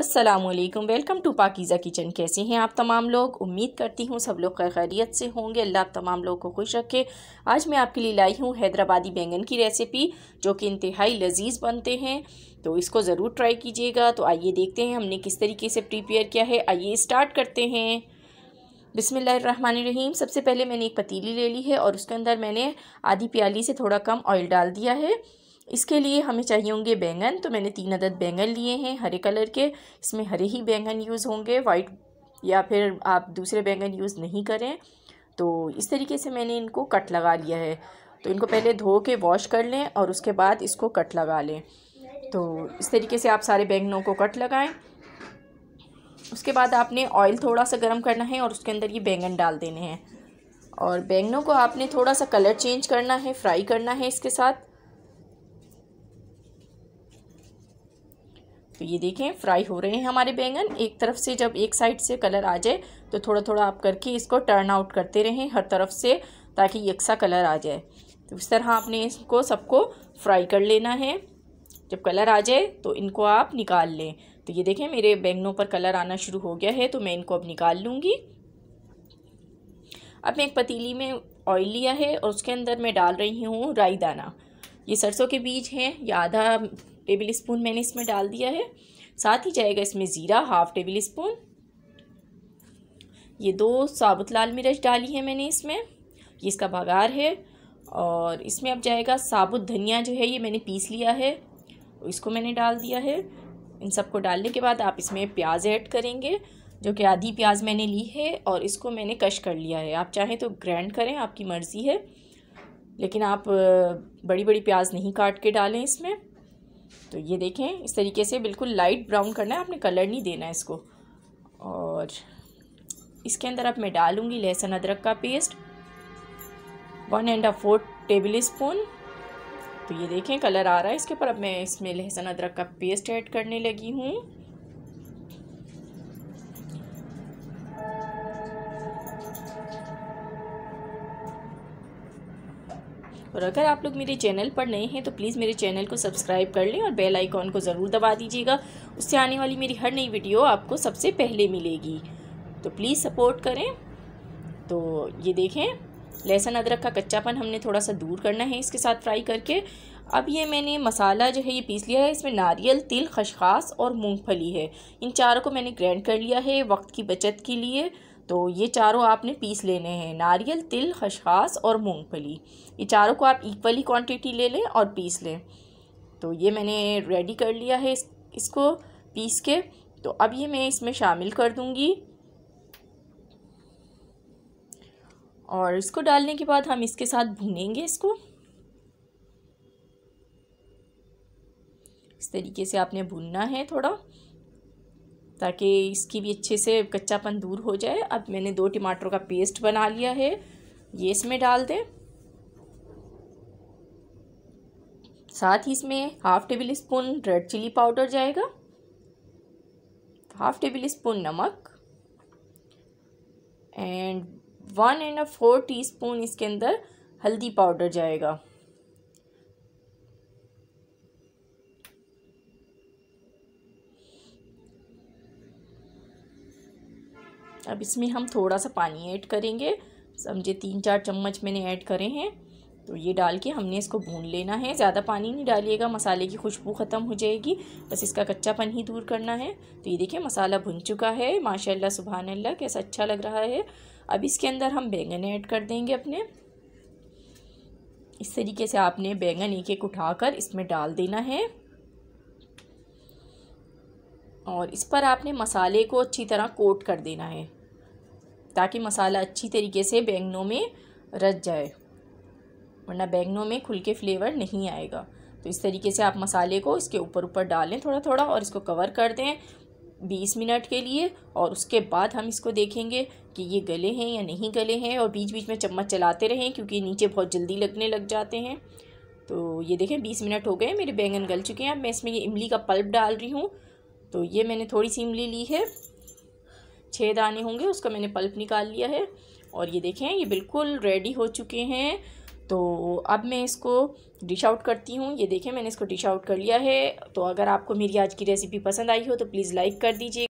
Aslam welcome to Pakeezah kitchen कैसे हैं आप तमाम लोग उम्मीद करती हूँ सब लोग खैरियत से होंगे अल्लाह आप तमाम लोग को खुश रखे आज मैं आपके लिए लाई हूँ हैदराबादी बैंगन की रेसिपी जो कि इंतहाई लजीज बनते हैं तो इसको ज़रूर ट्राई कीजिएगा तो आइए देखते हैं हमने किस तरीके से प्रिपेयर किया है आइए स्टार्ट करते हैं रहीम सबसे पहले मैंने एक पतीली ले ली है और उसके अंदर मैंने आधी प्याली से थोड़ा कम ऑयल डाल दिया है इसके लिए हमें चाहिए होंगे बैंगन तो मैंने तीन अदद बैंगन लिए हैं हरे कलर के इसमें हरे ही बैंगन यूज़ होंगे वाइट या फिर आप दूसरे बैंगन यूज़ नहीं करें तो इस तरीके से मैंने इनको कट लगा लिया है तो इनको पहले धो के वॉश कर लें और उसके बाद इसको कट लगा लें तो इस तरीके से आप सारे बैंगनों को कट लगाएं उसके बाद आपने ऑयल थोड़ा सा गर्म करना है और उसके अंदर ये बैंगन डाल देने हैं और बैंगनों को आपने थोड़ा सा कलर चेंज करना है फ्राई करना है इसके साथ तो ये देखें फ्राई हो रहे हैं हमारे बैंगन एक तरफ से जब एक साइड से कलर आ जाए तो थोड़ा थोड़ा आप करके इसको टर्न आउट करते रहें हर तरफ से ताकि एक सा कलर आ जाए तो इस तरह आपने इसको सबको फ्राई कर लेना है जब कलर आ जाए तो इनको आप निकाल लें तो ये देखें मेरे बैंगनों पर कलर आना शुरू हो गया है तो मैं इनको अब निकाल लूँगी अब मैं एक पतीली में ऑयल लिया है और उसके अंदर मैं डाल रही हूँ राई दाना ये सरसों के बीज हैं या आधा टेबल स्पून मैंने इसमें डाल दिया है साथ ही जाएगा इसमें ज़ीरा हाफ़ टेबल स्पून ये दो साबुत लाल मिर्च डाली है मैंने इसमें ये इसका बघार है और इसमें अब जाएगा साबुत धनिया जो है ये मैंने पीस लिया है इसको मैंने डाल दिया है इन सबको डालने के बाद आप इसमें प्याज ऐड करेंगे जो कि आधी प्याज मैंने ली है और इसको मैंने कश कर लिया है आप चाहें तो ग्रैंड करें आपकी मर्ज़ी है लेकिन आप बड़ी बड़ी प्याज नहीं काट के डालें इसमें तो ये देखें इस तरीके से बिल्कुल लाइट ब्राउन करना है आपने कलर नहीं देना है इसको और इसके अंदर अब मैं डालूंगी लहसुन अदरक का paste one and a four tablespoon तो ये देखें कलर आ रहा है इसके ऊपर अब मैं इसमें लहसुन अदरक का पेस्ट ऐड करने लगी हूँ और अगर आप लोग मेरे चैनल पर नए हैं तो प्लीज़ मेरे चैनल को सब्सक्राइब कर लें और बेल आइकॉन को ज़रूर दबा दीजिएगा उससे आने वाली मेरी हर नई वीडियो आपको सबसे पहले मिलेगी तो प्लीज़ सपोर्ट करें तो ये देखें लहसुन अदरक का कच्चापन हमने थोड़ा सा दूर करना है इसके साथ फ्राई करके अब ये मैंने मसाला जो है ये पीस लिया है इसमें नारियल तिल खशखास और मूँगफली है इन चारों को मैंने ग्रैंड कर लिया है वक्त की बचत के लिए तो ये चारों आपने पीस लेने हैं नारियल तिल खशखास और मूंगफली ये चारों को आप इक्वली क्वांटिटी ले लें और पीस लें तो ये मैंने रेडी कर लिया है इस, इसको पीस के तो अब ये मैं इसमें शामिल कर दूँगी और इसको डालने के बाद हम इसके साथ भूनेंगे इसको इस तरीके से आपने भूनना है थोड़ा ताकि इसकी भी अच्छे से कच्चापन दूर हो जाए अब मैंने दो टमाटरों का पेस्ट बना लिया है ये इसमें डाल दें साथ ही इसमें half tablespoon red chilli powder जाएगा हाफ़ टेबल स्पून नमक and one and a four teaspoon इसके अंदर हल्दी पाउडर जाएगा अब इसमें हम थोड़ा सा पानी ऐड करेंगे समझे तीन चार चम्मच मैंने ऐड करे हैं तो ये डाल के हमने इसको भून लेना है ज़्यादा पानी नहीं डालिएगा मसाले की खुशबू ख़त्म हो जाएगी बस इसका कच्चापन ही दूर करना है तो ये देखिए मसाला भुन चुका है माशाल्लाह सुबहानल्ला अल्लाह कैसा अच्छा लग रहा है अब इसके अंदर हम बैंगन ऐड कर देंगे अपने इस तरीके से आपने बैंगन एक एक उठाकर इसमें डाल देना है और इस पर आपने मसाले को अच्छी तरह कोट कर देना है ताकि मसाला अच्छी तरीके से बैंगनों में रच जाए वरना बैंगनों में खुल के फ्लेवर नहीं आएगा तो इस तरीके से आप मसाले को इसके ऊपर ऊपर डालें थोड़ा थोड़ा और इसको कवर कर दें बीस मिनट के लिए और उसके बाद हम इसको देखेंगे कि ये गले हैं या नहीं गले हैं और बीच बीच में चम्मच चलाते रहें क्योंकि नीचे बहुत जल्दी लगने लग जाते हैं तो ये देखें बीस मिनट हो गए मेरे बैंगन गल चुके हैं अब मैं इसमें ये इमली का पल्प डाल रही हूँ तो ये मैंने थोड़ी सी इमली ली है छः दाने होंगे उसका मैंने पल्प निकाल लिया है और ये देखें ये बिल्कुल रेडी हो चुके हैं तो अब मैं इसको डिश आउट करती हूँ ये देखें मैंने इसको डिश आउट कर लिया है तो अगर आपको मेरी आज की रेसिपी पसंद आई हो तो प्लीज़ लाइक कर दीजिए